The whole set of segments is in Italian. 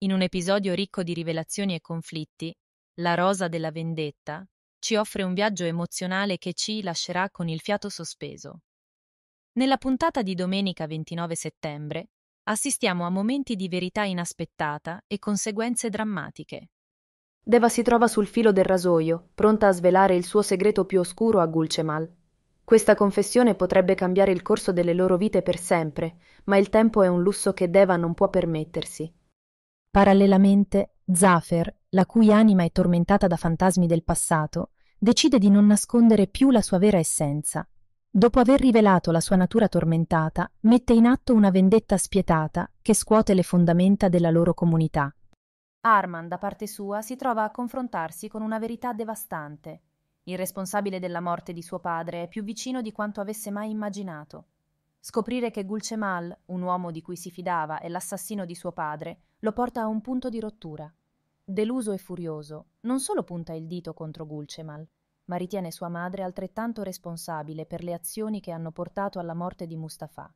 In un episodio ricco di rivelazioni e conflitti, La rosa della vendetta ci offre un viaggio emozionale che ci lascerà con il fiato sospeso. Nella puntata di domenica 29 settembre assistiamo a momenti di verità inaspettata e conseguenze drammatiche. Deva si trova sul filo del rasoio, pronta a svelare il suo segreto più oscuro a Gulcemal. Questa confessione potrebbe cambiare il corso delle loro vite per sempre, ma il tempo è un lusso che Deva non può permettersi. Parallelamente, Zafer, la cui anima è tormentata da fantasmi del passato, decide di non nascondere più la sua vera essenza. Dopo aver rivelato la sua natura tormentata, mette in atto una vendetta spietata che scuote le fondamenta della loro comunità. Arman, da parte sua, si trova a confrontarsi con una verità devastante. Il responsabile della morte di suo padre è più vicino di quanto avesse mai immaginato. Scoprire che Gulcemal, un uomo di cui si fidava, e l'assassino di suo padre, lo porta a un punto di rottura. Deluso e furioso, non solo punta il dito contro Gulcemal, ma ritiene sua madre altrettanto responsabile per le azioni che hanno portato alla morte di Mustafa.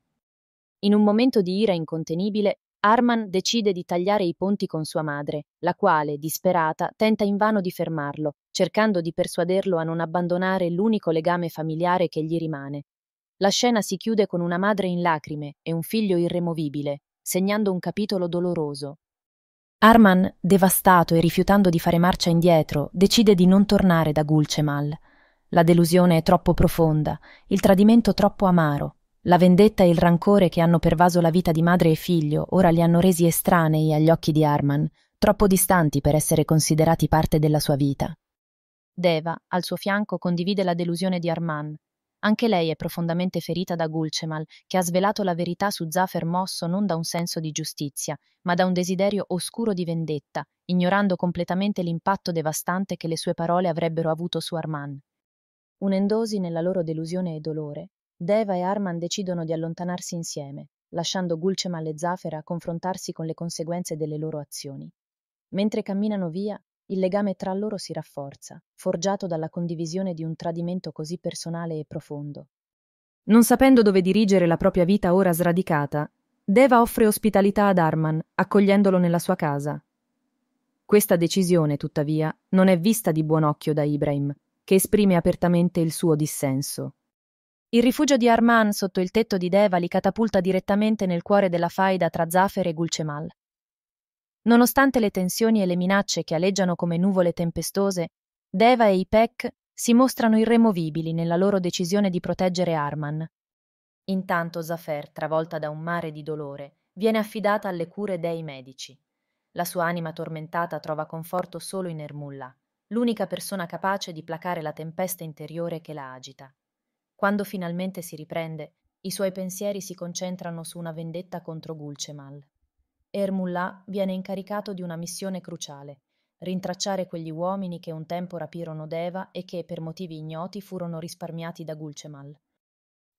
In un momento di ira incontenibile, Arman decide di tagliare i ponti con sua madre, la quale, disperata, tenta invano di fermarlo, cercando di persuaderlo a non abbandonare l'unico legame familiare che gli rimane. La scena si chiude con una madre in lacrime e un figlio irremovibile, segnando un capitolo doloroso. Arman, devastato e rifiutando di fare marcia indietro, decide di non tornare da Gulcemal. La delusione è troppo profonda, il tradimento troppo amaro. La vendetta e il rancore che hanno pervaso la vita di madre e figlio ora li hanno resi estranei agli occhi di Arman, troppo distanti per essere considerati parte della sua vita. Deva, al suo fianco, condivide la delusione di Arman, anche lei è profondamente ferita da Gulcemal, che ha svelato la verità su Zafer mosso non da un senso di giustizia, ma da un desiderio oscuro di vendetta, ignorando completamente l'impatto devastante che le sue parole avrebbero avuto su Arman. Unendosi nella loro delusione e dolore, Deva e Arman decidono di allontanarsi insieme, lasciando Gulcemal e a confrontarsi con le conseguenze delle loro azioni. Mentre camminano via, il legame tra loro si rafforza, forgiato dalla condivisione di un tradimento così personale e profondo. Non sapendo dove dirigere la propria vita ora sradicata, Deva offre ospitalità ad Arman, accogliendolo nella sua casa. Questa decisione, tuttavia, non è vista di buon occhio da Ibrahim, che esprime apertamente il suo dissenso. Il rifugio di Arman sotto il tetto di Deva li catapulta direttamente nel cuore della faida tra Zafir e Gulcemal. Nonostante le tensioni e le minacce che aleggiano come nuvole tempestose, Deva e Ipek si mostrano irremovibili nella loro decisione di proteggere Arman. Intanto Zafer, travolta da un mare di dolore, viene affidata alle cure dei medici. La sua anima tormentata trova conforto solo in Ermulla, l'unica persona capace di placare la tempesta interiore che la agita. Quando finalmente si riprende, i suoi pensieri si concentrano su una vendetta contro Gulcemal er viene incaricato di una missione cruciale: rintracciare quegli uomini che un tempo rapirono Deva e che, per motivi ignoti, furono risparmiati da Gulcemal.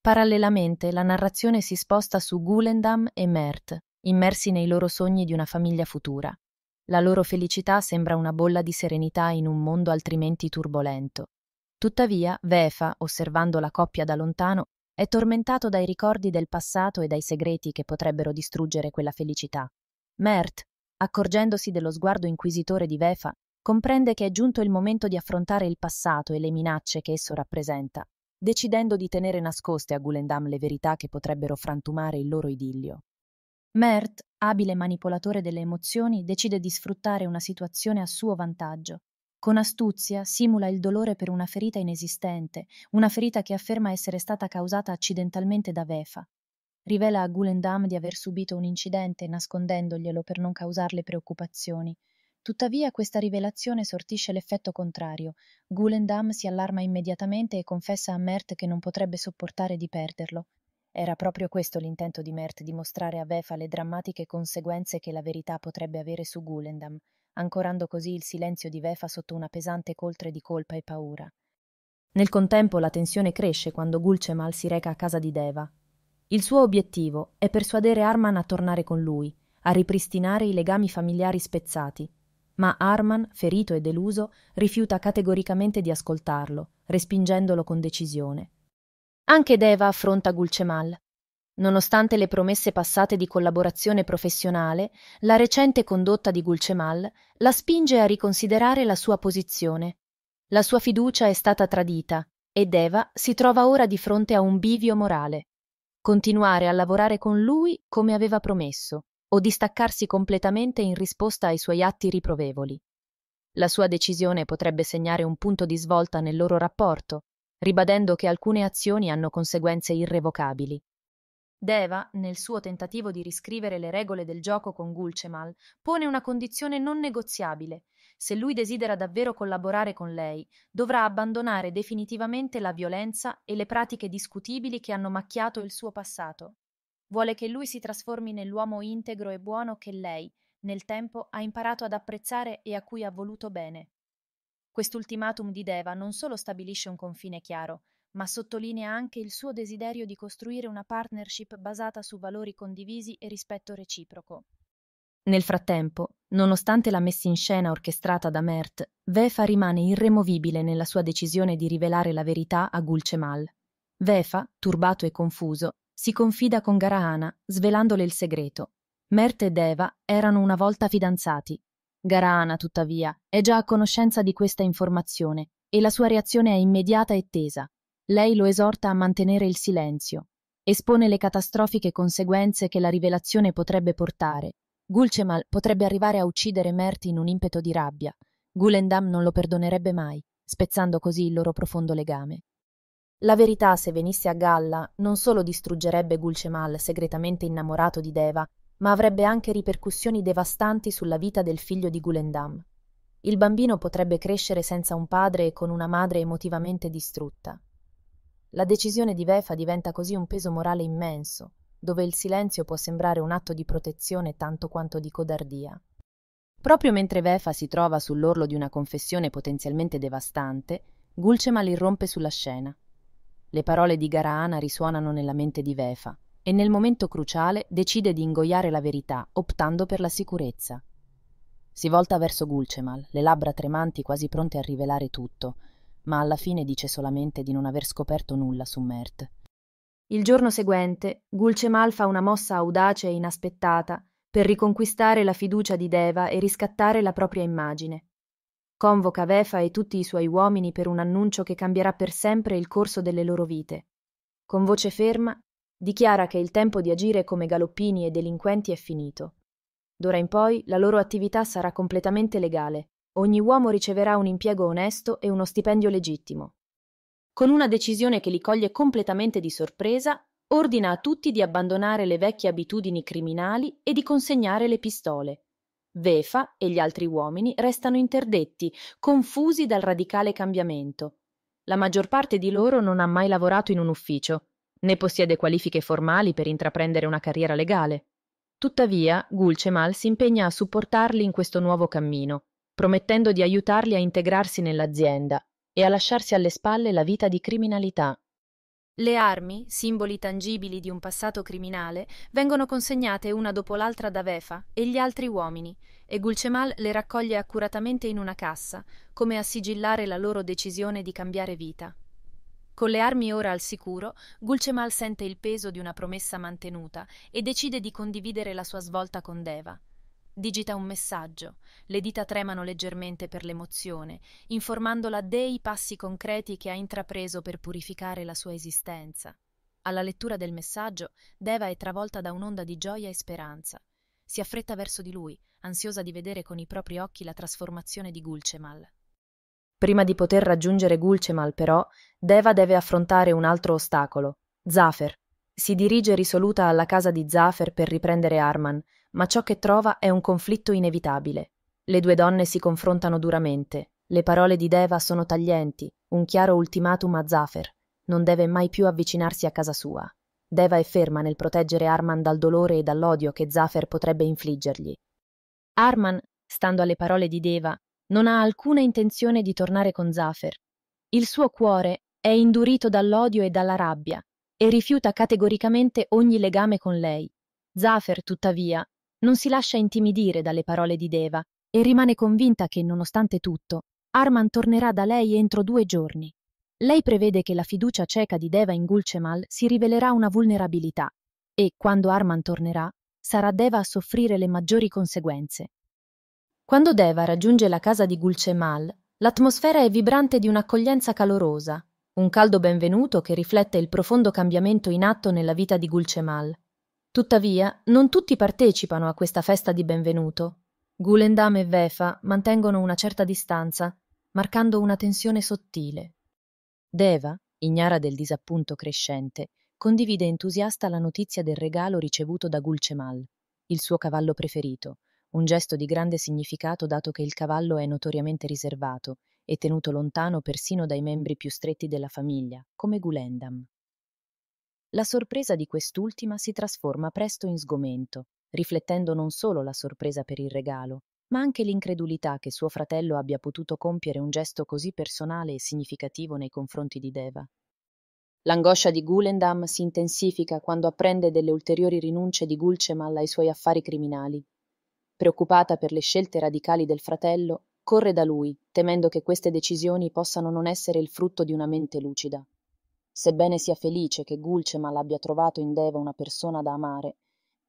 Parallelamente, la narrazione si sposta su Gulendam e Mert, immersi nei loro sogni di una famiglia futura. La loro felicità sembra una bolla di serenità in un mondo altrimenti turbolento. Tuttavia, Vefa, osservando la coppia da lontano, è tormentato dai ricordi del passato e dai segreti che potrebbero distruggere quella felicità mert accorgendosi dello sguardo inquisitore di vefa comprende che è giunto il momento di affrontare il passato e le minacce che esso rappresenta decidendo di tenere nascoste a Gulendam le verità che potrebbero frantumare il loro idillio. Mert, abile manipolatore delle emozioni, decide di sfruttare una situazione a suo vantaggio. Con astuzia simula il dolore per una ferita inesistente, una ferita che afferma essere stata causata accidentalmente da Vefa, Rivela a Gulendam di aver subito un incidente nascondendoglielo per non causarle preoccupazioni. Tuttavia questa rivelazione sortisce l'effetto contrario. Gulendam si allarma immediatamente e confessa a Mert che non potrebbe sopportare di perderlo. Era proprio questo l'intento di Mert di mostrare a Vefa le drammatiche conseguenze che la verità potrebbe avere su Gulendam, ancorando così il silenzio di Vefa sotto una pesante coltre di colpa e paura. Nel contempo la tensione cresce quando Gulcemal si reca a casa di Deva, il suo obiettivo è persuadere Arman a tornare con lui, a ripristinare i legami familiari spezzati. Ma Arman, ferito e deluso, rifiuta categoricamente di ascoltarlo, respingendolo con decisione. Anche Deva affronta Gulcemal. Nonostante le promesse passate di collaborazione professionale, la recente condotta di Gulcemal la spinge a riconsiderare la sua posizione. La sua fiducia è stata tradita e Deva si trova ora di fronte a un bivio morale continuare a lavorare con lui come aveva promesso, o distaccarsi completamente in risposta ai suoi atti riprovevoli. La sua decisione potrebbe segnare un punto di svolta nel loro rapporto, ribadendo che alcune azioni hanno conseguenze irrevocabili. Deva, nel suo tentativo di riscrivere le regole del gioco con Gulcemal, pone una condizione non negoziabile, se lui desidera davvero collaborare con lei, dovrà abbandonare definitivamente la violenza e le pratiche discutibili che hanno macchiato il suo passato. Vuole che lui si trasformi nell'uomo integro e buono che lei, nel tempo, ha imparato ad apprezzare e a cui ha voluto bene. Quest'ultimatum di Deva non solo stabilisce un confine chiaro, ma sottolinea anche il suo desiderio di costruire una partnership basata su valori condivisi e rispetto reciproco. Nel frattempo, nonostante la messa in scena orchestrata da Mert, Vefa rimane irremovibile nella sua decisione di rivelare la verità a Gulcemal. Vefa, turbato e confuso, si confida con Garahana, svelandole il segreto. Mert ed Eva erano una volta fidanzati. Garahana, tuttavia, è già a conoscenza di questa informazione e la sua reazione è immediata e tesa. Lei lo esorta a mantenere il silenzio, espone le catastrofiche conseguenze che la rivelazione potrebbe portare gulcemal potrebbe arrivare a uccidere merti in un impeto di rabbia gulendam non lo perdonerebbe mai spezzando così il loro profondo legame la verità se venisse a galla non solo distruggerebbe gulcemal segretamente innamorato di deva ma avrebbe anche ripercussioni devastanti sulla vita del figlio di gulendam il bambino potrebbe crescere senza un padre e con una madre emotivamente distrutta la decisione di Vefa diventa così un peso morale immenso, dove il silenzio può sembrare un atto di protezione tanto quanto di codardia. Proprio mentre Vefa si trova sull'orlo di una confessione potenzialmente devastante, Gulcemal irrompe sulla scena. Le parole di Garaana risuonano nella mente di Vefa e nel momento cruciale decide di ingoiare la verità optando per la sicurezza. Si volta verso Gulcemal, le labbra tremanti quasi pronte a rivelare tutto, ma alla fine dice solamente di non aver scoperto nulla su Mert il giorno seguente, Gulcemal fa una mossa audace e inaspettata per riconquistare la fiducia di Deva e riscattare la propria immagine. Convoca Vefa e tutti i suoi uomini per un annuncio che cambierà per sempre il corso delle loro vite. Con voce ferma, dichiara che il tempo di agire come galoppini e delinquenti è finito. D'ora in poi la loro attività sarà completamente legale. Ogni uomo riceverà un impiego onesto e uno stipendio legittimo con una decisione che li coglie completamente di sorpresa, ordina a tutti di abbandonare le vecchie abitudini criminali e di consegnare le pistole. Vefa e gli altri uomini restano interdetti, confusi dal radicale cambiamento. La maggior parte di loro non ha mai lavorato in un ufficio, né possiede qualifiche formali per intraprendere una carriera legale. Tuttavia, Gulcemal si impegna a supportarli in questo nuovo cammino, promettendo di aiutarli a integrarsi nell'azienda e a lasciarsi alle spalle la vita di criminalità. Le armi, simboli tangibili di un passato criminale, vengono consegnate una dopo l'altra da Vefa e gli altri uomini, e Gulcemal le raccoglie accuratamente in una cassa, come a sigillare la loro decisione di cambiare vita. Con le armi ora al sicuro, Gulcemal sente il peso di una promessa mantenuta e decide di condividere la sua svolta con Deva. Digita un messaggio, le dita tremano leggermente per l'emozione, informandola dei passi concreti che ha intrapreso per purificare la sua esistenza. Alla lettura del messaggio, Deva è travolta da un'onda di gioia e speranza. Si affretta verso di lui, ansiosa di vedere con i propri occhi la trasformazione di Gulcemal. Prima di poter raggiungere Gulcemal, però, Deva deve affrontare un altro ostacolo, Zafer. Si dirige risoluta alla casa di Zafer per riprendere Arman, ma ciò che trova è un conflitto inevitabile. Le due donne si confrontano duramente, le parole di Deva sono taglienti, un chiaro ultimatum a Zafir, non deve mai più avvicinarsi a casa sua. Deva è ferma nel proteggere Arman dal dolore e dall'odio che Zafir potrebbe infliggergli. Arman, stando alle parole di Deva, non ha alcuna intenzione di tornare con Zafir. Il suo cuore è indurito dall'odio e dalla rabbia e rifiuta categoricamente ogni legame con lei. Zafir, tuttavia, non si lascia intimidire dalle parole di Deva e rimane convinta che, nonostante tutto, Arman tornerà da lei entro due giorni. Lei prevede che la fiducia cieca di Deva in Gulcemal si rivelerà una vulnerabilità e, quando Arman tornerà, sarà Deva a soffrire le maggiori conseguenze. Quando Deva raggiunge la casa di Gulcemal, l'atmosfera è vibrante di un'accoglienza calorosa, un caldo benvenuto che riflette il profondo cambiamento in atto nella vita di Gulcemal. Tuttavia, non tutti partecipano a questa festa di benvenuto. Gulendam e Vefa mantengono una certa distanza, marcando una tensione sottile. Deva, ignara del disappunto crescente, condivide entusiasta la notizia del regalo ricevuto da Gulcemal, il suo cavallo preferito, un gesto di grande significato dato che il cavallo è notoriamente riservato e tenuto lontano persino dai membri più stretti della famiglia, come Gulendam. La sorpresa di quest'ultima si trasforma presto in sgomento, riflettendo non solo la sorpresa per il regalo, ma anche l'incredulità che suo fratello abbia potuto compiere un gesto così personale e significativo nei confronti di Deva. L'angoscia di Gulendam si intensifica quando apprende delle ulteriori rinunce di Gulcemal ai suoi affari criminali. Preoccupata per le scelte radicali del fratello, corre da lui, temendo che queste decisioni possano non essere il frutto di una mente lucida sebbene sia felice che gulcemar abbia trovato in deva una persona da amare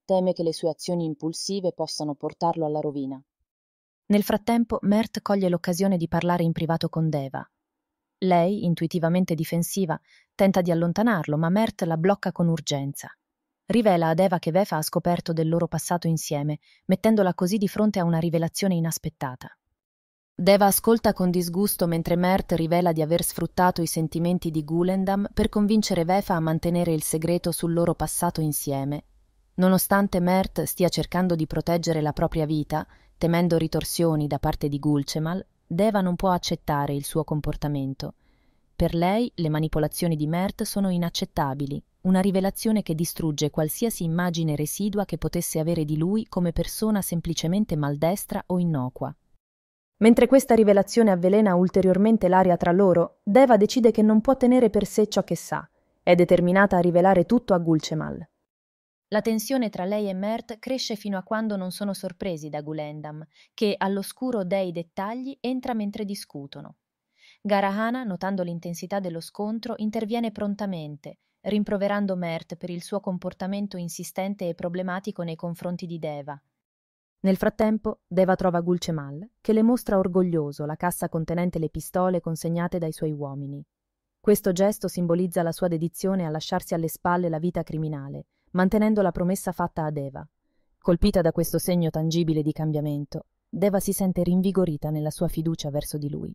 teme che le sue azioni impulsive possano portarlo alla rovina nel frattempo mert coglie l'occasione di parlare in privato con deva lei intuitivamente difensiva tenta di allontanarlo ma mert la blocca con urgenza rivela ad Eva che Vefa ha scoperto del loro passato insieme, mettendola così di fronte a una rivelazione inaspettata. Deva ascolta con disgusto mentre Mert rivela di aver sfruttato i sentimenti di Gulendam per convincere Vefa a mantenere il segreto sul loro passato insieme. Nonostante Mert stia cercando di proteggere la propria vita, temendo ritorsioni da parte di Gulcemal, Deva non può accettare il suo comportamento. Per lei le manipolazioni di Mert sono inaccettabili, una rivelazione che distrugge qualsiasi immagine residua che potesse avere di lui come persona semplicemente maldestra o innocua. Mentre questa rivelazione avvelena ulteriormente l'aria tra loro, Deva decide che non può tenere per sé ciò che sa. È determinata a rivelare tutto a Gulcemal. La tensione tra lei e Mert cresce fino a quando non sono sorpresi da Gulendam, che all'oscuro dei dettagli entra mentre discutono. Garahana, notando l'intensità dello scontro, interviene prontamente, rimproverando Mert per il suo comportamento insistente e problematico nei confronti di Deva, nel frattempo, Deva trova Gulcemal, che le mostra orgoglioso la cassa contenente le pistole consegnate dai suoi uomini. Questo gesto simbolizza la sua dedizione a lasciarsi alle spalle la vita criminale, mantenendo la promessa fatta a Deva. Colpita da questo segno tangibile di cambiamento, Deva si sente rinvigorita nella sua fiducia verso di lui.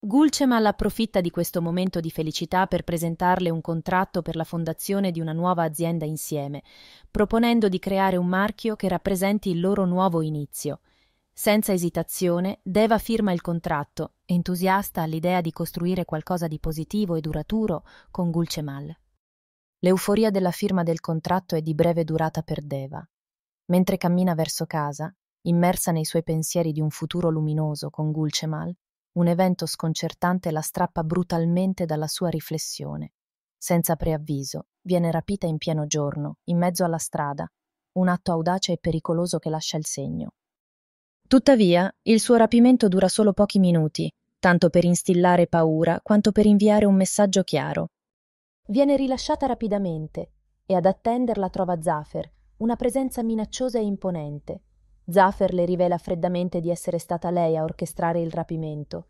Gulcemal approfitta di questo momento di felicità per presentarle un contratto per la fondazione di una nuova azienda insieme, proponendo di creare un marchio che rappresenti il loro nuovo inizio. Senza esitazione, Deva firma il contratto, entusiasta all'idea di costruire qualcosa di positivo e duraturo con Gulcemal. L'euforia della firma del contratto è di breve durata per Deva. Mentre cammina verso casa, immersa nei suoi pensieri di un futuro luminoso con Gulcemal, un evento sconcertante la strappa brutalmente dalla sua riflessione. Senza preavviso, viene rapita in pieno giorno, in mezzo alla strada, un atto audace e pericoloso che lascia il segno. Tuttavia, il suo rapimento dura solo pochi minuti, tanto per instillare paura quanto per inviare un messaggio chiaro. Viene rilasciata rapidamente e ad attenderla trova Zafer, una presenza minacciosa e imponente, Zaffer le rivela freddamente di essere stata lei a orchestrare il rapimento.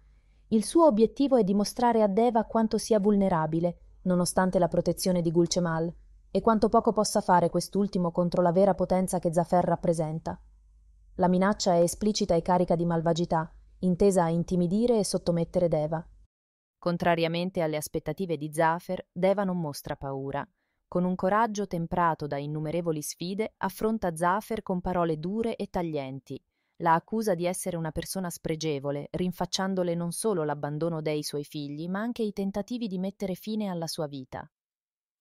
Il suo obiettivo è dimostrare a Deva quanto sia vulnerabile, nonostante la protezione di Gulcemal, e quanto poco possa fare quest'ultimo contro la vera potenza che Zaffer rappresenta. La minaccia è esplicita e carica di malvagità, intesa a intimidire e sottomettere Deva. Contrariamente alle aspettative di Zaffer, Deva non mostra paura, con un coraggio temprato da innumerevoli sfide, affronta Zafer con parole dure e taglienti. La accusa di essere una persona spregevole, rinfacciandole non solo l'abbandono dei suoi figli, ma anche i tentativi di mettere fine alla sua vita.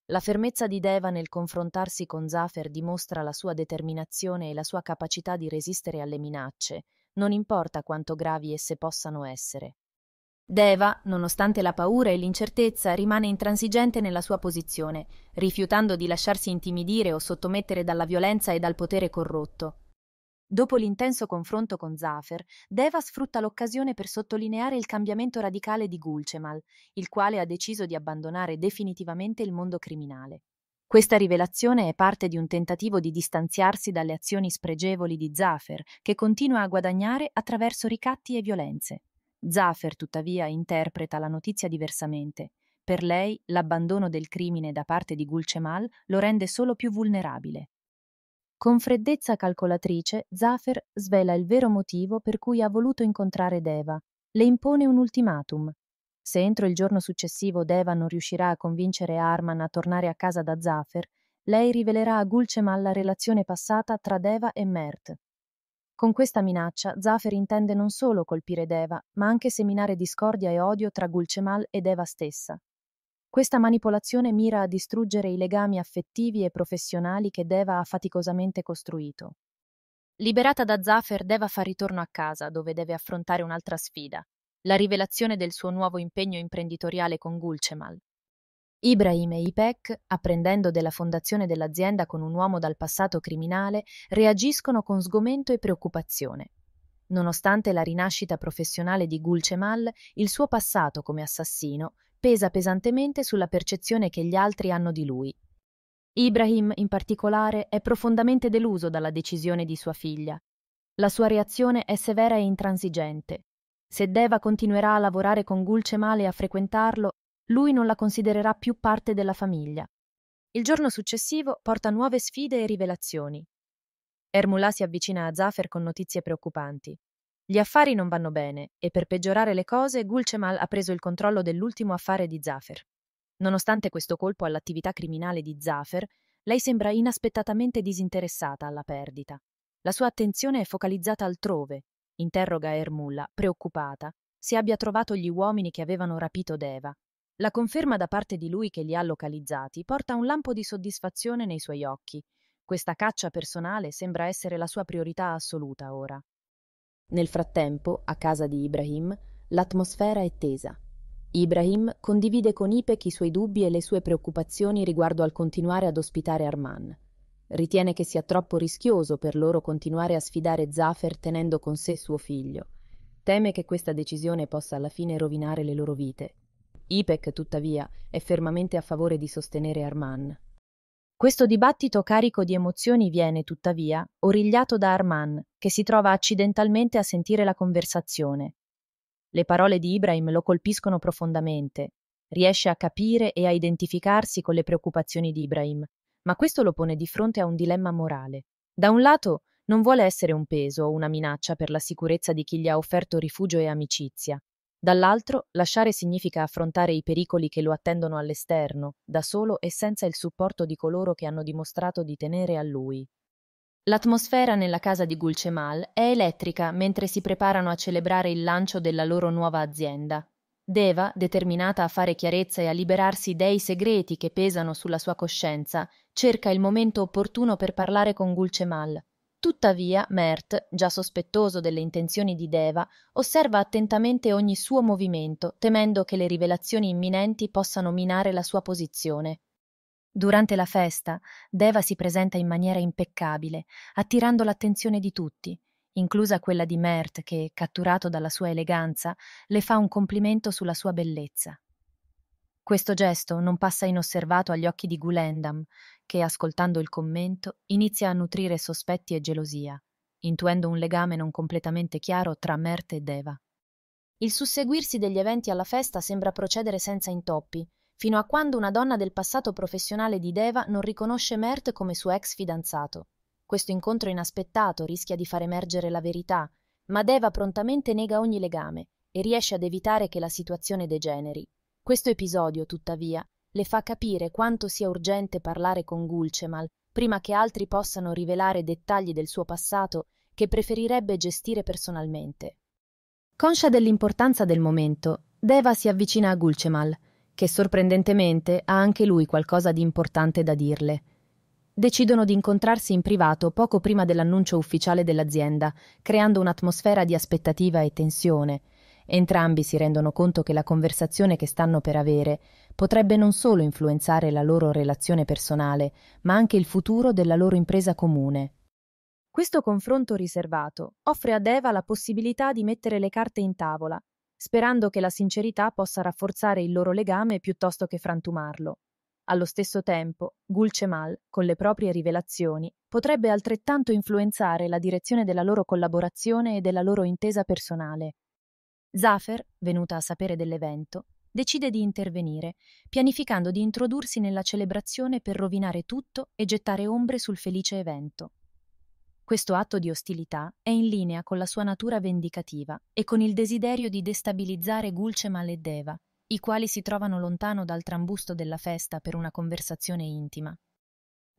La fermezza di Deva nel confrontarsi con Zafer dimostra la sua determinazione e la sua capacità di resistere alle minacce, non importa quanto gravi esse possano essere. Deva, nonostante la paura e l'incertezza, rimane intransigente nella sua posizione, rifiutando di lasciarsi intimidire o sottomettere dalla violenza e dal potere corrotto. Dopo l'intenso confronto con Zafer, Deva sfrutta l'occasione per sottolineare il cambiamento radicale di Gulcemal, il quale ha deciso di abbandonare definitivamente il mondo criminale. Questa rivelazione è parte di un tentativo di distanziarsi dalle azioni spregevoli di Zafer, che continua a guadagnare attraverso ricatti e violenze. Zafer, tuttavia, interpreta la notizia diversamente. Per lei, l'abbandono del crimine da parte di Gulcemal lo rende solo più vulnerabile. Con freddezza calcolatrice, Zafer svela il vero motivo per cui ha voluto incontrare Deva. Le impone un ultimatum. Se entro il giorno successivo Deva non riuscirà a convincere Arman a tornare a casa da Zafer, lei rivelerà a Gulcemal la relazione passata tra Deva e Mert. Con questa minaccia Zafer intende non solo colpire Deva, ma anche seminare discordia e odio tra Gulcemal e Deva stessa. Questa manipolazione mira a distruggere i legami affettivi e professionali che Deva ha faticosamente costruito. Liberata da Zafer, Deva fa ritorno a casa, dove deve affrontare un'altra sfida, la rivelazione del suo nuovo impegno imprenditoriale con Gulcemal. Ibrahim e Ipek, apprendendo della fondazione dell'azienda con un uomo dal passato criminale, reagiscono con sgomento e preoccupazione. Nonostante la rinascita professionale di Gul Cemal, il suo passato come assassino pesa pesantemente sulla percezione che gli altri hanno di lui. Ibrahim, in particolare, è profondamente deluso dalla decisione di sua figlia. La sua reazione è severa e intransigente. Se Deva continuerà a lavorare con Gul Cemal e a frequentarlo, lui non la considererà più parte della famiglia. Il giorno successivo porta nuove sfide e rivelazioni. Ermula si avvicina a Zaffer con notizie preoccupanti. Gli affari non vanno bene e per peggiorare le cose Gulcemal ha preso il controllo dell'ultimo affare di Zaffer. Nonostante questo colpo all'attività criminale di Zaffer, lei sembra inaspettatamente disinteressata alla perdita. La sua attenzione è focalizzata altrove. Interroga Ermulla, preoccupata, se abbia trovato gli uomini che avevano rapito Deva la conferma da parte di lui che li ha localizzati porta un lampo di soddisfazione nei suoi occhi. Questa caccia personale sembra essere la sua priorità assoluta ora. Nel frattempo, a casa di Ibrahim, l'atmosfera è tesa. Ibrahim condivide con Ipek i suoi dubbi e le sue preoccupazioni riguardo al continuare ad ospitare Arman. Ritiene che sia troppo rischioso per loro continuare a sfidare Zaffer tenendo con sé suo figlio. Teme che questa decisione possa alla fine rovinare le loro vite IPEC, tuttavia, è fermamente a favore di sostenere Arman. Questo dibattito carico di emozioni viene, tuttavia, origliato da Arman, che si trova accidentalmente a sentire la conversazione. Le parole di Ibrahim lo colpiscono profondamente. Riesce a capire e a identificarsi con le preoccupazioni di Ibrahim, ma questo lo pone di fronte a un dilemma morale. Da un lato, non vuole essere un peso o una minaccia per la sicurezza di chi gli ha offerto rifugio e amicizia, Dall'altro, lasciare significa affrontare i pericoli che lo attendono all'esterno, da solo e senza il supporto di coloro che hanno dimostrato di tenere a lui. L'atmosfera nella casa di Gulcemal è elettrica mentre si preparano a celebrare il lancio della loro nuova azienda. Deva, determinata a fare chiarezza e a liberarsi dei segreti che pesano sulla sua coscienza, cerca il momento opportuno per parlare con Gulcemal, Tuttavia Mert, già sospettoso delle intenzioni di Deva, osserva attentamente ogni suo movimento, temendo che le rivelazioni imminenti possano minare la sua posizione. Durante la festa, Deva si presenta in maniera impeccabile, attirando l'attenzione di tutti, inclusa quella di Mert che, catturato dalla sua eleganza, le fa un complimento sulla sua bellezza. Questo gesto non passa inosservato agli occhi di Gulendam, che, ascoltando il commento, inizia a nutrire sospetti e gelosia, intuendo un legame non completamente chiaro tra Mert e Deva. Il susseguirsi degli eventi alla festa sembra procedere senza intoppi, fino a quando una donna del passato professionale di Deva non riconosce Mert come suo ex fidanzato. Questo incontro inaspettato rischia di far emergere la verità, ma Deva prontamente nega ogni legame e riesce ad evitare che la situazione degeneri, questo episodio tuttavia le fa capire quanto sia urgente parlare con gulcemal prima che altri possano rivelare dettagli del suo passato che preferirebbe gestire personalmente conscia dell'importanza del momento deva si avvicina a gulcemal che sorprendentemente ha anche lui qualcosa di importante da dirle decidono di incontrarsi in privato poco prima dell'annuncio ufficiale dell'azienda, creando un'atmosfera di aspettativa e tensione, Entrambi si rendono conto che la conversazione che stanno per avere potrebbe non solo influenzare la loro relazione personale, ma anche il futuro della loro impresa comune. Questo confronto riservato offre ad Eva la possibilità di mettere le carte in tavola, sperando che la sincerità possa rafforzare il loro legame piuttosto che frantumarlo. Allo stesso tempo, Gulcemal, con le proprie rivelazioni, potrebbe altrettanto influenzare la direzione della loro collaborazione e della loro intesa personale. Zafer, venuta a sapere dell'evento, decide di intervenire, pianificando di introdursi nella celebrazione per rovinare tutto e gettare ombre sul felice evento. Questo atto di ostilità è in linea con la sua natura vendicativa e con il desiderio di destabilizzare Gulcemal e Deva, i quali si trovano lontano dal trambusto della festa per una conversazione intima.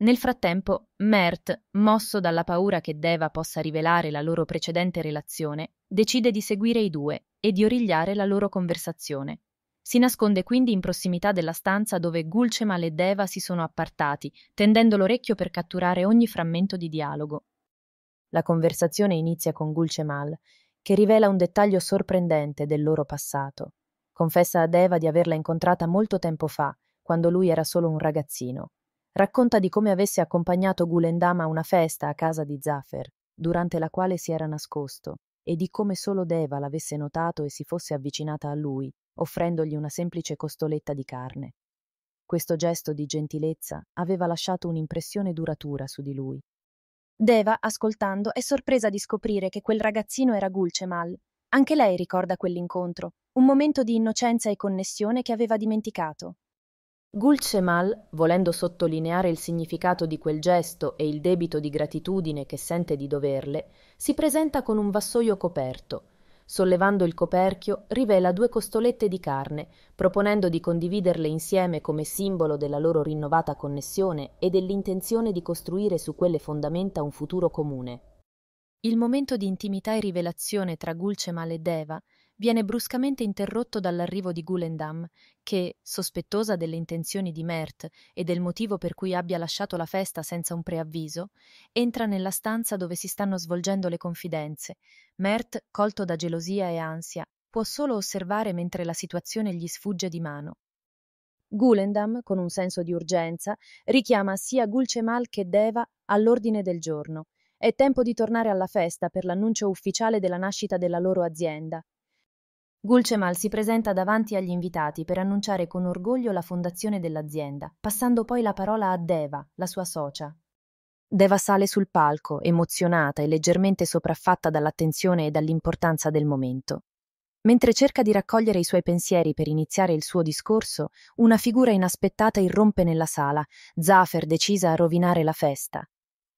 Nel frattempo, Mert, mosso dalla paura che Deva possa rivelare la loro precedente relazione, decide di seguire i due e di origliare la loro conversazione. Si nasconde quindi in prossimità della stanza dove Gulcemal e Deva si sono appartati, tendendo l'orecchio per catturare ogni frammento di dialogo. La conversazione inizia con Gulcemal, che rivela un dettaglio sorprendente del loro passato. Confessa a Deva di averla incontrata molto tempo fa, quando lui era solo un ragazzino racconta di come avesse accompagnato Gulendama a una festa a casa di Zaffer, durante la quale si era nascosto, e di come solo Deva l'avesse notato e si fosse avvicinata a lui, offrendogli una semplice costoletta di carne. Questo gesto di gentilezza aveva lasciato un'impressione duratura su di lui. Deva, ascoltando, è sorpresa di scoprire che quel ragazzino era Gulcemal. Anche lei ricorda quell'incontro, un momento di innocenza e connessione che aveva dimenticato. Gulcemal, volendo sottolineare il significato di quel gesto e il debito di gratitudine che sente di doverle, si presenta con un vassoio coperto. Sollevando il coperchio, rivela due costolette di carne, proponendo di condividerle insieme come simbolo della loro rinnovata connessione e dell'intenzione di costruire su quelle fondamenta un futuro comune. Il momento di intimità e rivelazione tra Gulcemal e Deva viene bruscamente interrotto dall'arrivo di Gulendam, che, sospettosa delle intenzioni di Mert e del motivo per cui abbia lasciato la festa senza un preavviso, entra nella stanza dove si stanno svolgendo le confidenze. Mert, colto da gelosia e ansia, può solo osservare mentre la situazione gli sfugge di mano. Gulendam, con un senso di urgenza, richiama sia Gulcemal che Deva all'ordine del giorno. È tempo di tornare alla festa per l'annuncio ufficiale della nascita della loro azienda. Gulcemal si presenta davanti agli invitati per annunciare con orgoglio la fondazione dell'azienda, passando poi la parola a Deva, la sua socia. Deva sale sul palco, emozionata e leggermente sopraffatta dall'attenzione e dall'importanza del momento. Mentre cerca di raccogliere i suoi pensieri per iniziare il suo discorso, una figura inaspettata irrompe nella sala, Zafer decisa a rovinare la festa.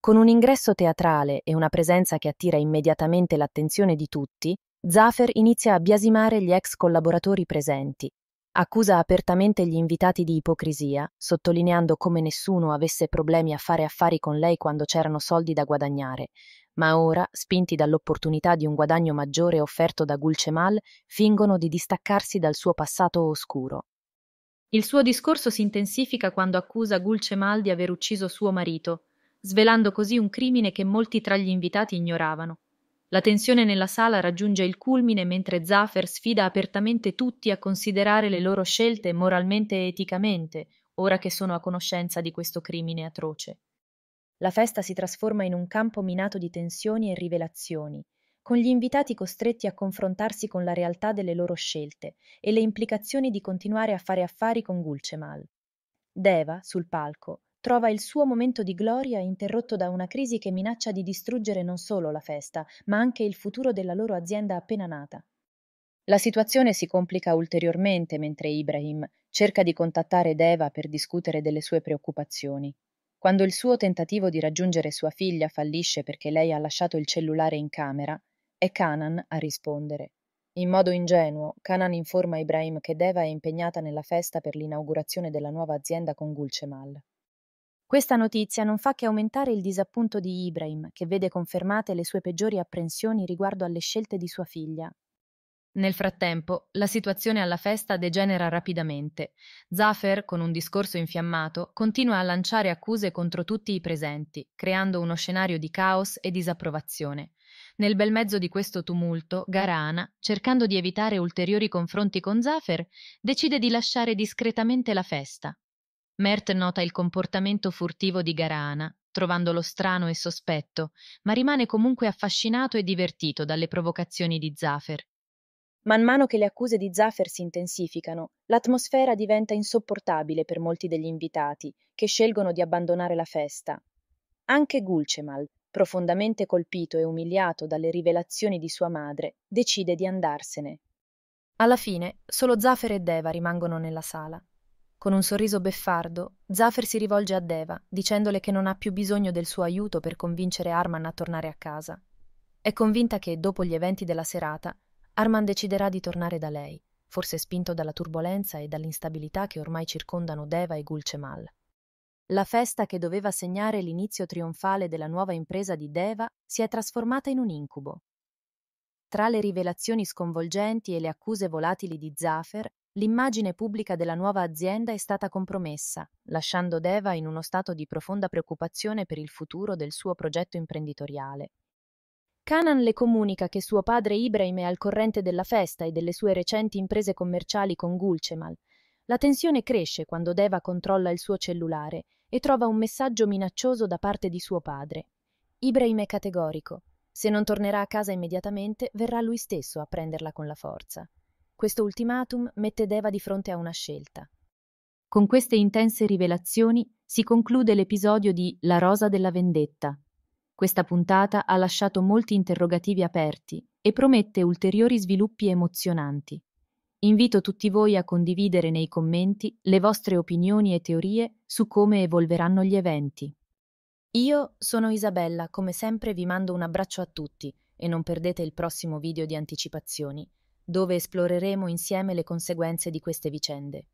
Con un ingresso teatrale e una presenza che attira immediatamente l'attenzione di tutti, Zafer inizia a biasimare gli ex collaboratori presenti, accusa apertamente gli invitati di ipocrisia, sottolineando come nessuno avesse problemi a fare affari con lei quando c'erano soldi da guadagnare, ma ora, spinti dall'opportunità di un guadagno maggiore offerto da Gulcemal, fingono di distaccarsi dal suo passato oscuro. Il suo discorso si intensifica quando accusa Gulcemal di aver ucciso suo marito, svelando così un crimine che molti tra gli invitati ignoravano. La tensione nella sala raggiunge il culmine mentre Zaffer sfida apertamente tutti a considerare le loro scelte moralmente e eticamente, ora che sono a conoscenza di questo crimine atroce. La festa si trasforma in un campo minato di tensioni e rivelazioni, con gli invitati costretti a confrontarsi con la realtà delle loro scelte e le implicazioni di continuare a fare affari con Gulcemal. Deva, sul palco, trova il suo momento di gloria interrotto da una crisi che minaccia di distruggere non solo la festa, ma anche il futuro della loro azienda appena nata. La situazione si complica ulteriormente mentre Ibrahim cerca di contattare Deva per discutere delle sue preoccupazioni. Quando il suo tentativo di raggiungere sua figlia fallisce perché lei ha lasciato il cellulare in camera, è Kanan a rispondere. In modo ingenuo, Kanan informa Ibrahim che Deva è impegnata nella festa per l'inaugurazione della nuova azienda con Gulcemal. Questa notizia non fa che aumentare il disappunto di Ibrahim, che vede confermate le sue peggiori apprensioni riguardo alle scelte di sua figlia. Nel frattempo, la situazione alla festa degenera rapidamente. Zafer, con un discorso infiammato, continua a lanciare accuse contro tutti i presenti, creando uno scenario di caos e disapprovazione. Nel bel mezzo di questo tumulto, Garana, cercando di evitare ulteriori confronti con Zafer, decide di lasciare discretamente la festa, Mert nota il comportamento furtivo di Garana, trovandolo strano e sospetto, ma rimane comunque affascinato e divertito dalle provocazioni di Zafer. Man mano che le accuse di Zafer si intensificano, l'atmosfera diventa insopportabile per molti degli invitati, che scelgono di abbandonare la festa. Anche Gulcemal, profondamente colpito e umiliato dalle rivelazioni di sua madre, decide di andarsene. Alla fine, solo Zafer e Deva rimangono nella sala. Con un sorriso beffardo, Zafir si rivolge a Deva, dicendole che non ha più bisogno del suo aiuto per convincere Arman a tornare a casa. È convinta che, dopo gli eventi della serata, Arman deciderà di tornare da lei, forse spinto dalla turbolenza e dall'instabilità che ormai circondano Deva e Gulcemal. La festa che doveva segnare l'inizio trionfale della nuova impresa di Deva si è trasformata in un incubo. Tra le rivelazioni sconvolgenti e le accuse volatili di Zafir L'immagine pubblica della nuova azienda è stata compromessa, lasciando Deva in uno stato di profonda preoccupazione per il futuro del suo progetto imprenditoriale. Kanan le comunica che suo padre Ibrahim è al corrente della festa e delle sue recenti imprese commerciali con Gulcemal. La tensione cresce quando Deva controlla il suo cellulare e trova un messaggio minaccioso da parte di suo padre. Ibrahim è categorico. Se non tornerà a casa immediatamente, verrà lui stesso a prenderla con la forza. Questo ultimatum mette Deva di fronte a una scelta. Con queste intense rivelazioni si conclude l'episodio di La rosa della vendetta. Questa puntata ha lasciato molti interrogativi aperti e promette ulteriori sviluppi emozionanti. Invito tutti voi a condividere nei commenti le vostre opinioni e teorie su come evolveranno gli eventi. Io sono Isabella, come sempre vi mando un abbraccio a tutti e non perdete il prossimo video di anticipazioni dove esploreremo insieme le conseguenze di queste vicende.